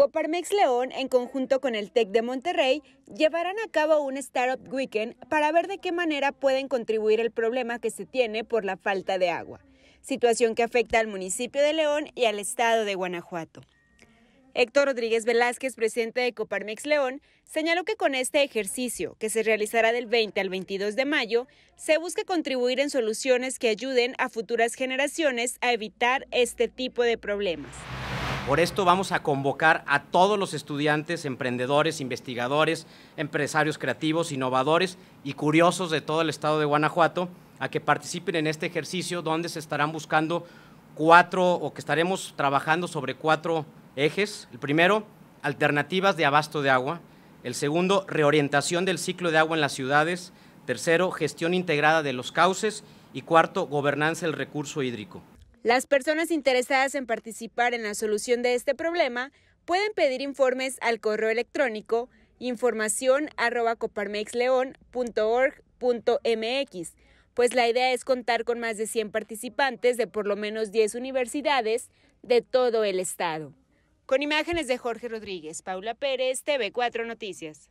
Coparmex León, en conjunto con el TEC de Monterrey, llevarán a cabo un Startup Weekend para ver de qué manera pueden contribuir el problema que se tiene por la falta de agua, situación que afecta al municipio de León y al estado de Guanajuato. Héctor Rodríguez Velázquez, presidente de Coparmex León, señaló que con este ejercicio, que se realizará del 20 al 22 de mayo, se busca contribuir en soluciones que ayuden a futuras generaciones a evitar este tipo de problemas. Por esto vamos a convocar a todos los estudiantes, emprendedores, investigadores, empresarios creativos, innovadores y curiosos de todo el estado de Guanajuato a que participen en este ejercicio donde se estarán buscando cuatro o que estaremos trabajando sobre cuatro ejes. El primero, alternativas de abasto de agua. El segundo, reorientación del ciclo de agua en las ciudades. Tercero, gestión integrada de los cauces. Y cuarto, gobernanza del recurso hídrico. Las personas interesadas en participar en la solución de este problema pueden pedir informes al correo electrónico coparmexleón.org.mx, pues la idea es contar con más de 100 participantes de por lo menos 10 universidades de todo el estado. Con imágenes de Jorge Rodríguez, Paula Pérez, TV4 Noticias.